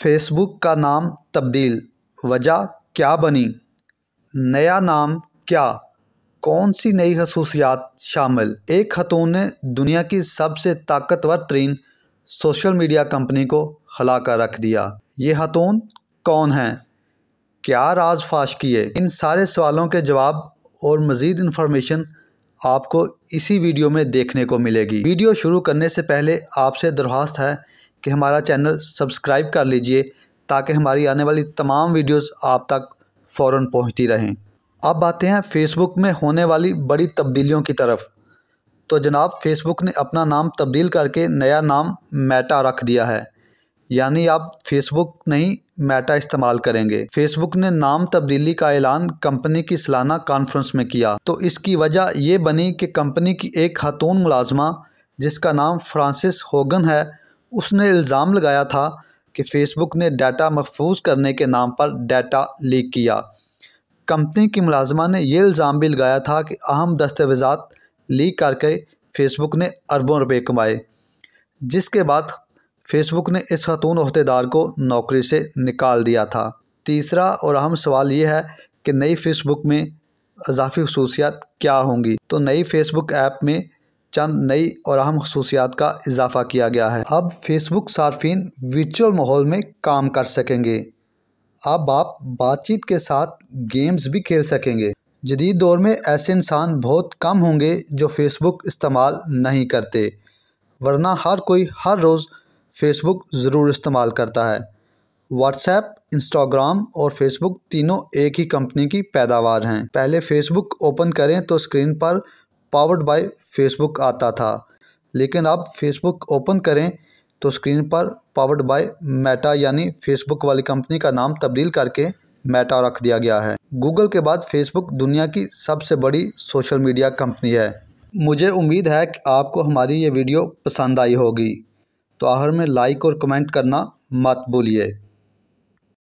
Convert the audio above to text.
Facebook का नाम तब्दील वजह क्या बनी नया नाम क्या कौन सी नई खसूसियात शामिल एक खतून ने दुनिया की सबसे ताकतवर तरीन सोशल मीडिया कंपनी को हला कर रख दिया ये खतून कौन हैं क्या राज फाश किए इन सारे सवालों के जवाब और मज़ीद इन्फॉर्मेशन आपको इसी वीडियो में देखने को मिलेगी वीडियो शुरू करने से पहले आपसे दरख्वास्त है कि हमारा चैनल सब्सक्राइब कर लीजिए ताकि हमारी आने वाली तमाम वीडियोस आप तक फ़ौर पहुंचती रहें अब आते हैं फेसबुक में होने वाली बड़ी तब्दीलियों की तरफ तो जनाब फेसबुक ने अपना नाम तब्दील करके नया नाम मेटा रख दिया है यानी आप फेसबुक नहीं मेटा इस्तेमाल करेंगे फेसबुक ने नाम तब्दीली का ऐलान कंपनी की सालाना कॉन्फ्रेंस में किया तो इसकी वजह ये बनी कि कंपनी की एक खातून मुलाजमा जिसका नाम फ्रांसिस होगन है उसने इल्ज़ाम लगाया था कि फ़ेसबुक ने डाटा महफूज करने के नाम पर डाटा लीक किया कंपनी की मुलाजमा ने यह इल्ज़ाम भी लगाया था कि अहम दस्तावेज़ा लीक करके फ़ेसबुक ने अरबों रुपये कमाए जिसके बाद फ़ेसबुक ने इस खतून अहदेदार को नौकरी से निकाल दिया था तीसरा और अहम सवाल ये है कि नई फ़ेसबुक में अजाफी खसूसियात क्या होंगी तो नई फ़ेसबुक ऐप में चंद नई और अहम खसूसियात का इजाफा किया गया है अब फेसबुक सार्फिन वर्चुअल माहौल में काम कर सकेंगे अब आप बातचीत के साथ गेम्स भी खेल सकेंगे जदीद दौर में ऐसे इंसान बहुत कम होंगे जो फ़ेसबुक इस्तेमाल नहीं करते वरना हर कोई हर रोज़ फ़ेसबुक ज़रूर इस्तेमाल करता है व्हाट्सएप इंस्टाग्राम और फेसबुक तीनों एक ही कंपनी की पैदावार हैं पहले फेसबुक ओपन करें तो स्क्रीन पर पावर्ड बाय फेसबुक आता था लेकिन आप फेसबुक ओपन करें तो स्क्रीन पर पावर्ड बाय मेटा यानी फेसबुक वाली कंपनी का नाम तब्दील करके मेटा रख दिया गया है गूगल के बाद फेसबुक दुनिया की सबसे बड़ी सोशल मीडिया कंपनी है मुझे उम्मीद है कि आपको हमारी ये वीडियो पसंद आई होगी तो आखिर में लाइक और कमेंट करना मत भूलिए